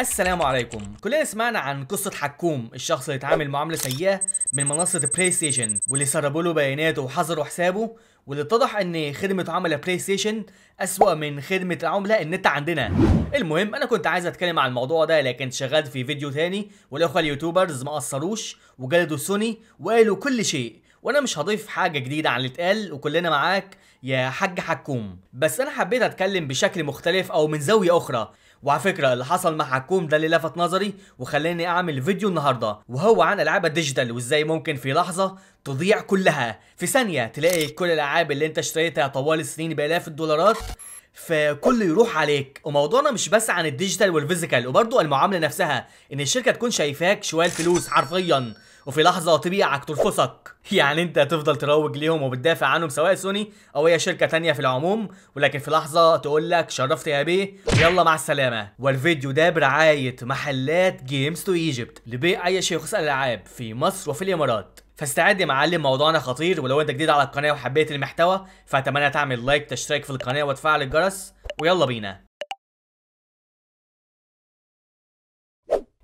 السلام عليكم كلنا سمعنا عن قصة حكوم الشخص اللي اتعامل معاملة سيئة من منصة بلاي ستيشن واللي سربوا له بياناته وحظروا حسابه واللي اتضح ان خدمة عملاء بلاي ستيشن اسوأ من خدمة عملاء النت عندنا المهم انا كنت عايز اتكلم عن الموضوع ده لكن شغلت في فيديو تاني والاخوة اليوتيوبرز ما قصروش وجلدوا سوني وقالوا كل شيء وانا مش هضيف حاجة جديدة عن اللي اتقال وكلنا معاك يا حاج حكوم بس انا حبيت اتكلم بشكل مختلف او من زاوية اخرى وعلى فكره اللي حصل مع حكوم ده اللي لفت نظري وخلاني اعمل فيديو النهارده وهو عن العاب الديجيتال وازاي ممكن في لحظه تضيع كلها في ثانيه تلاقي كل الالعاب اللي انت اشتريتها طوال السنين بالاف الدولارات فكله يروح عليك وموضوعنا مش بس عن الديجيتال والفيزيكال وبرده المعامله نفسها ان الشركه تكون شايفاك شويه فلوس حرفيا وفي لحظه اكتر ترفسك يعني انت تفضل تروج ليهم وبتدافع عنهم سواء سوني او اي شركه تانية في العموم ولكن في لحظه تقول لك شرفت يا بيه يلا مع السلامه والفيديو ده برعايه محلات جيمز تو ايجيبت لبيع اي شيء يخص الالعاب في مصر وفي الامارات فاستعد يا معلم موضوعنا خطير ولو انت جديد على القناه وحبيت المحتوى فاتمنى تعمل لايك تشترك في القناه وتفعل الجرس ويلا بينا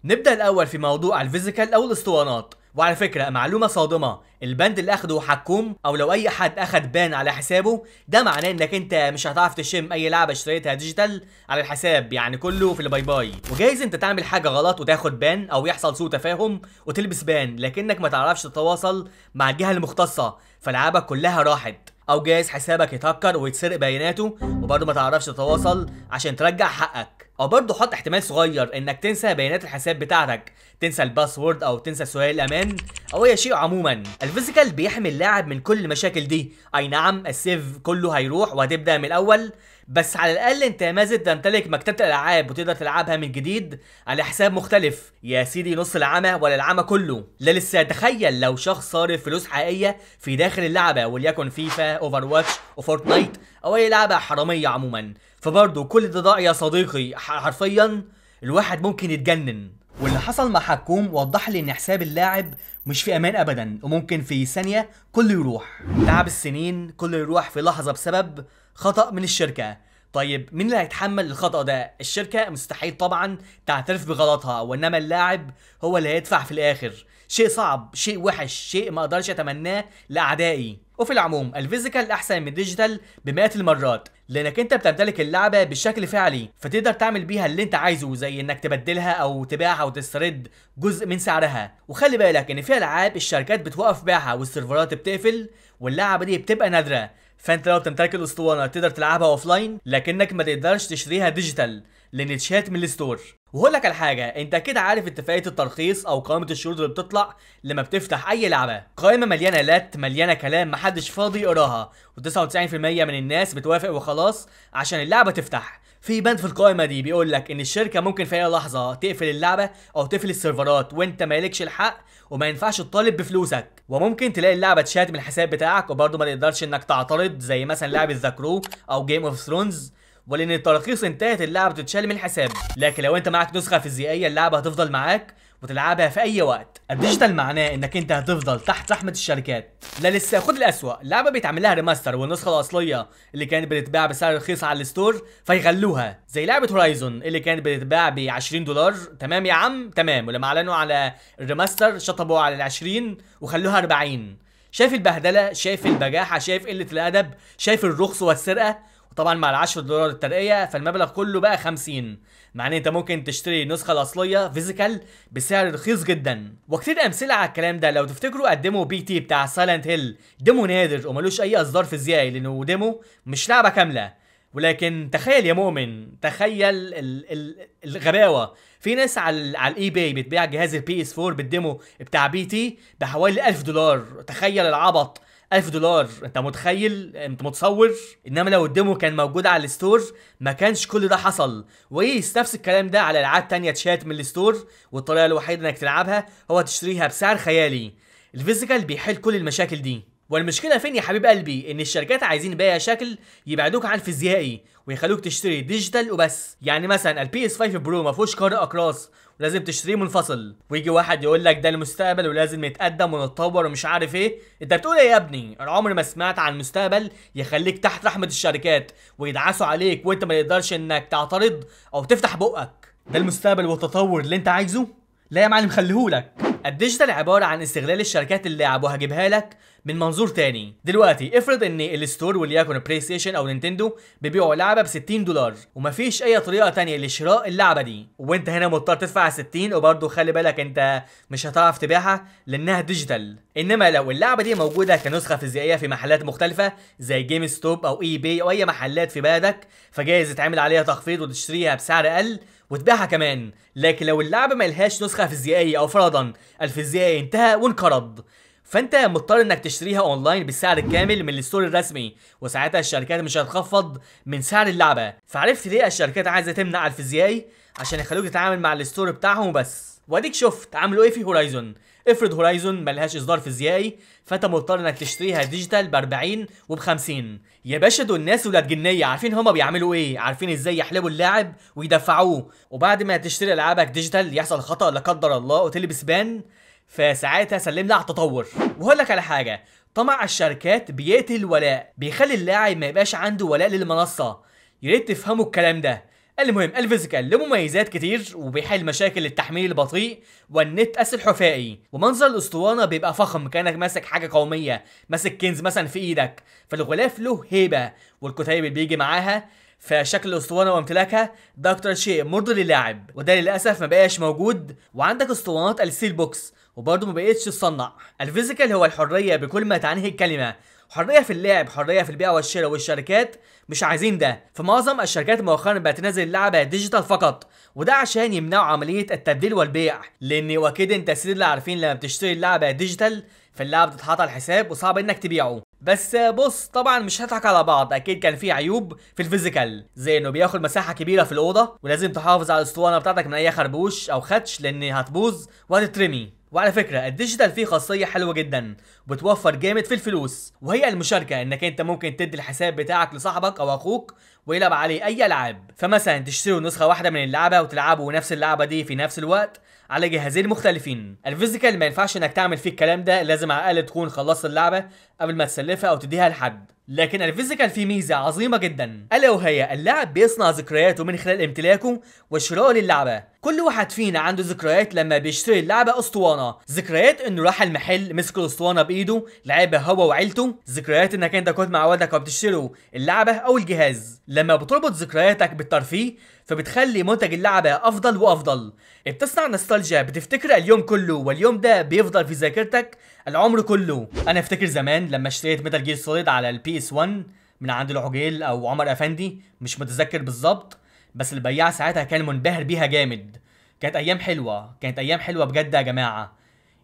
نبدا الاول في موضوع الفيزيكال او الاسطوانات وعلى فكرة معلومة صادمة البند اللي اخده حكوم او لو اي حد اخد بان على حسابه ده معناه انك انت مش هتعرف تشم اي لعبة اشتريتها ديجيتال على الحساب يعني كله في الباي باي وجايز انت تعمل حاجة غلط وتاخد بان او يحصل سوء تفاهم وتلبس بان لكنك ما تعرفش تتواصل مع الجهة المختصة فالعابك كلها راحت او جايز حسابك يتهكر ويتسرق بياناته وبرضه ما تعرفش تتواصل عشان ترجع حقك او برضه حط احتمال صغير انك تنسى بيانات الحساب بتاعتك تنسى الباسورد او تنسى سؤال الامان او اي شيء عموما الفيزيكال بيحمي اللاعب من كل المشاكل دي اي نعم السيف كله هيروح وهتبدا من الاول بس على الاقل انت يا مازن تمتلك مكتبه الالعاب وتقدر تلعبها من جديد على حساب مختلف يا سيدي نص العمى ولا العمى كله لا لسه تخيل لو شخص صارف فلوس حقيقيه في داخل اللعبه وليكن فيفا اوفر واتش وفورتنايت او اي لعبه حراميه عموما فبرضه كل ده ضايع يا صديقي حرفيا الواحد ممكن يتجنن واللي حصل مع حكوم وضح لي ان حساب اللاعب مش في امان ابدا وممكن في ثانيه كله يروح تعب السنين كله يروح في لحظه بسبب خطأ من الشركة طيب مين اللي هيتحمل الخطأ ده؟ الشركة مستحيل طبعا تعترف بغلطها وإنما اللاعب هو اللي هيدفع في الآخر شيء صعب شيء وحش شيء ما اقدرش اتمناه لاعدائي وفي العموم الفيزيكال احسن من الديجيتال بمئات المرات لانك انت بتمتلك اللعبه بشكل فعلي فتقدر تعمل بيها اللي انت عايزه زي انك تبدلها او تبيعها وتسترد جزء من سعرها وخلي بالك ان في العاب الشركات بتوقف بيعها والسيرفرات بتقفل واللعبه دي بتبقى نادره فانت لو بتمتلك الاسطوانه تقدر تلعبها اوفلاين لكنك ما تقدرش تشتريها ديجيتال لان لنتشات من الستور وهقول لك على حاجه انت كده عارف اتفاقيه الترخيص او قائمه الشروط اللي بتطلع لما بتفتح اي لعبه قائمه مليانه لات مليانه كلام محدش فاضي يقراها و99% من الناس بتوافق وخلاص عشان اللعبه تفتح في بند في القائمة دي بيقول لك إن الشركة ممكن في أي لحظة تقفل اللعبة أو تقفل السيرفرات وأنت مالكش الحق وما ينفعش تطالب بفلوسك وممكن تلاقي اللعبة اتشالت من الحساب بتاعك وبرضه ما تقدرش إنك تعترض زي مثلا لعبة ذا كرو أو جيم اوف ثرونز ولان التراخيص انتهت اللعبه بتتشال من الحساب لكن لو انت معاك نسخه فيزيائيه اللعبه هتفضل معاك وتلعبها في اي وقت الديجيتال معناه انك انت هتفضل تحت زحمه الشركات لا لسه خد الاسوأ اللعبه بيتعمل لها ريماستر والنسخه الاصليه اللي كانت بتتباع بسعر رخيص على الستور فيغلوها زي لعبه هورايزون اللي كانت بتتباع ب 20 دولار تمام يا عم تمام ولما اعلنوا على الريماستر شطبوا على ال 20 وخلوها 40 شايف البهدله شايف البجاحه شايف قله الادب شايف الرخص والسرقه طبعا مع ال 10 دولار الترقيه فالمبلغ كله بقى 50 مع ان انت ممكن تشتري النسخه الاصليه فيزيكال بسعر رخيص جدا وكتير امثله على الكلام ده لو تفتكروا قدموا بي تي بتاع سايلنت هيل ديمو نادر وملوش اي اصدار فيزيائي لانه ديمو مش لعبه كامله ولكن تخيل يا مؤمن تخيل ال ال الغباوه في ناس على على الاي باي بتبيع جهاز البي اس 4 بالديمو بتاع بي تي بحوالي 1000 دولار تخيل العبط 1000 دولار انت متخيل انت متصور انما لو الديمو كان موجود على الستور ما كانش كل ده حصل وقيس نفس الكلام ده على العاب تانية تشات من الستور والطريقه الوحيده انك تلعبها هو تشتريها بسعر خيالي الفيزيكال بيحل كل المشاكل دي والمشكله فين يا حبيب قلبي ان الشركات عايزين بقى شكل يبعدوك عن الفيزيائي ويخلوك تشتري ديجيتال وبس يعني مثلا البي اس 5 برو ما فيهوش قارئ اقراص ولازم تشتريه منفصل ويجي واحد يقول لك ده المستقبل ولازم نتقدم ونتطور ومش عارف ايه انت بتقول ايه يا ابني انا عمري ما سمعت عن المستقبل يخليك تحت رحمه الشركات ويدعسوا عليك وانت ما تقدرش انك تعترض او تفتح بقك ده المستقبل والتطور اللي انت عايزه لا يا معلم خليهولك الديجيتال عبارة عن استغلال الشركات اللي أبو لك من منظور تاني دلوقتي افرض ان الستور وليكن بلاي ستيشن او نينتندو بيبيعوا لعبه ب 60 دولار ومفيش اي طريقه تانية لشراء اللعبه دي وانت هنا مضطر تدفع 60 وبرضه خلي بالك انت مش هتعرف تبيعها لانها ديجيتال انما لو اللعبه دي موجوده كنسخه فيزيائيه في محلات مختلفه زي جيم ستوب او اي باي او اي محلات في بلدك فجايز يتعمل عليها تخفيض وتشتريها بسعر اقل وتبيعها كمان لكن لو اللعبه ملهاش نسخه فيزيائيه او فرضا الفيزيائي انتهى وانقرض فانت مضطر انك تشتريها اونلاين بالسعر الكامل من الستور الرسمي وساعتها الشركات مش هتخفض من سعر اللعبه فعرفت ليه الشركات عايزه تمنع الفيزيائي عشان يخلوك تتعامل مع الستور بتاعهم وبس واديك شفت عملوا ايه في هورايزون افرض هورايزون ملهاش اصدار فيزيائي فانت مضطر انك تشتريها ديجيتال ب 40 وب 50 يا باشا دول الناس ولاد جنيه عارفين هما بيعملوا ايه عارفين ازاي يحلبوا اللاعب ويدفعوه وبعد ما تشتري العابك ديجيتال يحصل خطا لا قدر الله وتلبس بان فساعتها سلمنا على التطور وهقول لك على حاجه طمع الشركات بيقتل الولاء بيخلي اللاعب ما يبقاش عنده ولاء للمنصه يا ريت تفهموا الكلام ده المهم الفيزيكال له مميزات كتير وبيحل مشاكل التحميل البطيء والنت اسهل حفائي ومنظر الاسطوانه بيبقى فخم كانك ماسك حاجه قوميه ماسك كنز مثلا في ايدك فالغلاف له هيبه والكتيب اللي بيجي معاها فشكل الاسطوانه وامتلاكها ده اكتر شيء مرضي للاعب وده للاسف ما بقاش موجود وعندك اسطوانات السيل بوكس وبرضه ما بقتش تصنع الفيزيكال هو الحريه بكل ما تعنيه الكلمه حريه في اللعب حريه في البيع والشراء والشركات مش عايزين ده فمعظم الشركات مؤخرا بقت تنزل اللعبه ديجيتال فقط وده عشان يمنعوا عمليه التبديل والبيع لان واكيد انت سيد اللي عارفين لما بتشتري اللعبه ديجيتال فاللعبه بتتحط على الحساب وصعب انك تبيعه بس بص طبعا مش هضحك على بعض اكيد كان في عيوب في الفيزيكال زي انه بياخد مساحه كبيره في الاوضه ولازم تحافظ على الاسطوانه بتاعتك من اي خربوش او خدش لان هتبوظ وهتترمي وعلى فكره الديجيتال فيه خاصيه حلوه جدا بتوفر جامد في الفلوس وهي المشاركه انك انت ممكن تدي الحساب بتاعك لصاحبك او اخوك ويلعب عليه اي العاب فمثلا تشتروا نسخه واحده من اللعبه وتلعبوا نفس اللعبه دي في نفس الوقت على جهازين مختلفين الفيزيكال ما ينفعش انك تعمل فيه الكلام ده لازم على الاقل تكون خلصت اللعبه قبل ما تسلفها او تديها لحد لكن الفيزيكال فيه ميزة عظيمة جدا ألا وهي اللاعب بيصنع ذكرياته من خلال امتلاكه وشرائه للعبة كل واحد فينا عنده ذكريات لما بيشتري اللعبة أسطوانة ذكريات إنه راح المحل مسك الأسطوانة بإيده لعبها هو وعيلته ذكريات إنك أنت كنت مع والدك وبتشتروا اللعبة أو الجهاز لما بتربط ذكرياتك بالترفيه فبتخلي منتج اللعبة أفضل وأفضل بتصنع نستالجيا بتفتكر اليوم كله واليوم ده بيفضل في ذاكرتك العمر كله انا افتكر زمان لما اشتريت ميتال جير سوليد على البي اس 1 من عند العجيل او عمر افندي مش متذكر بالظبط بس البياع ساعتها كان منبهر بيها جامد كانت ايام حلوه كانت ايام حلوه بجد يا جماعه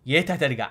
يا ريتها ترجع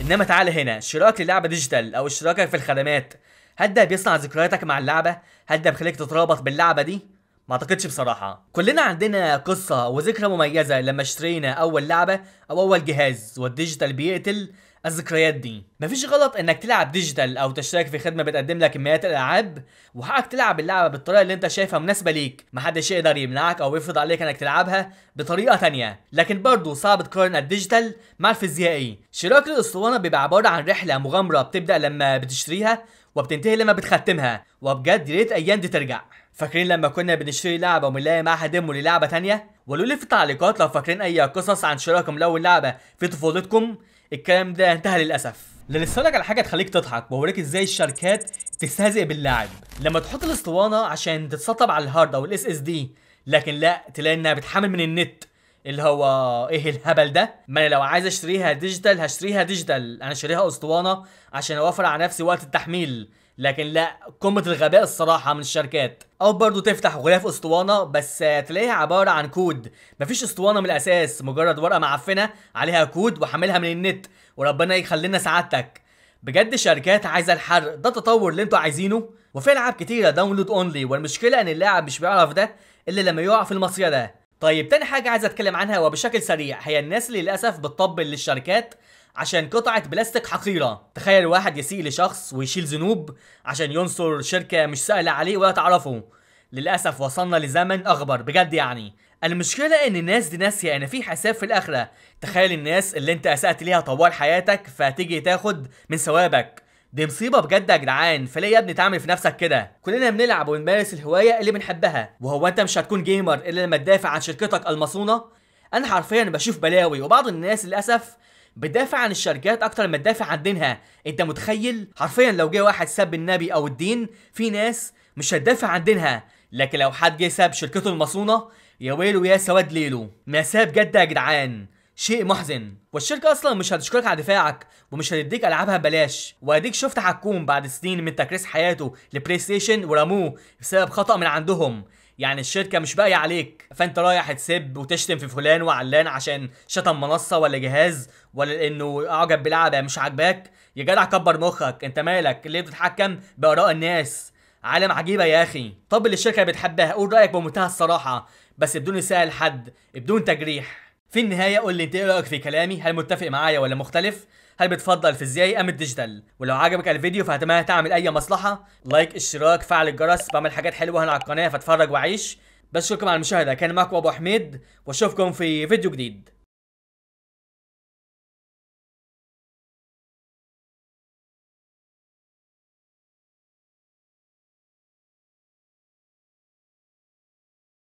انما تعال هنا اشتراك للعبه ديجيتال او اشتراكك في الخدمات هل ده بيصنع ذكرياتك مع اللعبه هل ده بيخليك تترابط باللعبه دي ما اعتقدش بصراحه كلنا عندنا قصه وذكرى مميزه لما اشترينا اول لعبه او اول جهاز والديجيتال بيقتل الذكريات دي مفيش غلط انك تلعب ديجيتال او تشترك في خدمه بتقدم لك كميات الالعاب وحقك تلعب اللعبه بالطريقه اللي انت شايفها مناسبه ليك محدش يقدر يمنعك او يفرض عليك انك تلعبها بطريقه تانية لكن برضه صعب تقارن الديجيتال مع الفيزيائي شراك الاسطوانه بيبقى عباره عن رحله مغامره بتبدا لما بتشتريها وبتنتهي لما بتختمها وبجد يا ريت ايام دي ترجع فاكرين لما كنا بنشتري لعبه وبنلاقي معاها ديمو للعبه تانية قولوا لي في التعليقات لو فاكرين اي قصص عن شراكم لو اللعبه في طفولتكم الكلام ده انتهى للاسف لان لك على حاجه تخليك تضحك وهوريك ازاي الشركات تستهزئ باللاعب لما تحط الاسطوانه عشان تتسطب على الهارد او الاس اس دي لكن لا تلاقي انها بتحمل من النت اللي هو ايه الهبل ده ما انا لو عايز اشتريها ديجيتال هشتريها ديجيتال انا شاريها اسطوانه عشان اوفر على نفسي وقت التحميل لكن لا قمه الغباء الصراحه من الشركات او برضه تفتح غلاف اسطوانه بس تلاقيها عباره عن كود مفيش اسطوانه من الاساس مجرد ورقه معفنه عليها كود وحاملها من النت وربنا يخلينا سعادتك بجد شركات عايزه الحرق ده التطور اللي انتوا عايزينه وفي العاب كتيره داونلود اونلي والمشكله ان اللاعب مش بيعرف ده الا لما يقع في المصيده طيب تاني حاجة عايز اتكلم عنها وبشكل سريع هي الناس اللي للأسف بتطبل للشركات عشان قطعة بلاستيك حقيرة تخيل واحد يسيء لشخص ويشيل ذنوب عشان ينصر شركة مش سائلة عليه ولا تعرفه للأسف وصلنا لزمن أغبر بجد يعني المشكلة إن الناس دي ناسية إن في حساب في الآخرة تخيل الناس اللي أنت أسأت ليها طوال حياتك فتيجي تاخد من ثوابك دي مصيبة بجد يا جدعان فليه يا ابني تعمل في نفسك كده كلنا بنلعب ونمارس الهواية اللي بنحبها وهو انت مش هتكون جيمر الا لما تدافع عن شركتك المصونة انا حرفيا بشوف بلاوي وبعض الناس للاسف بتدافع عن الشركات اكتر ما تدافع عن دينها انت متخيل حرفيا لو جه واحد ساب النبي او الدين في ناس مش هتدافع عن دينها لكن لو حد جه ساب شركته المصونه يا ويله يا سواد ليله ساب جد يا جدعان شيء محزن والشركة أصلا مش هتشكرك على دفاعك ومش هتديك ألعابها ببلاش وأديك شفت حكوم بعد سنين من تكريس حياته لبلاي ستيشن ورموه بسبب خطأ من عندهم يعني الشركه مش باقيه عليك فانت رايح تسب وتشتم في فلان وعلان عشان شتم منصه ولا جهاز ولا لانه اعجب بلعبه مش عاجباك يا جدع كبر مخك انت مالك ليه بتتحكم باراء الناس عالم عجيبه يا اخي طب اللي الشركه بتحبها قول رايك بمنتهى الصراحه بس بدون يسال حد بدون تجريح في النهايه قول لي انت ايه رايك في كلامي هل متفق معايا ولا مختلف هل بتفضل فيزيائي ام الديجيتال ولو عجبك الفيديو فهتمنى تعمل اي مصلحه لايك اشتراك فعل الجرس بعمل حاجات حلوه هنا على القناه فاتفرج وعيش بشكركم على المشاهده كان معكم ابو حميد واشوفكم في فيديو جديد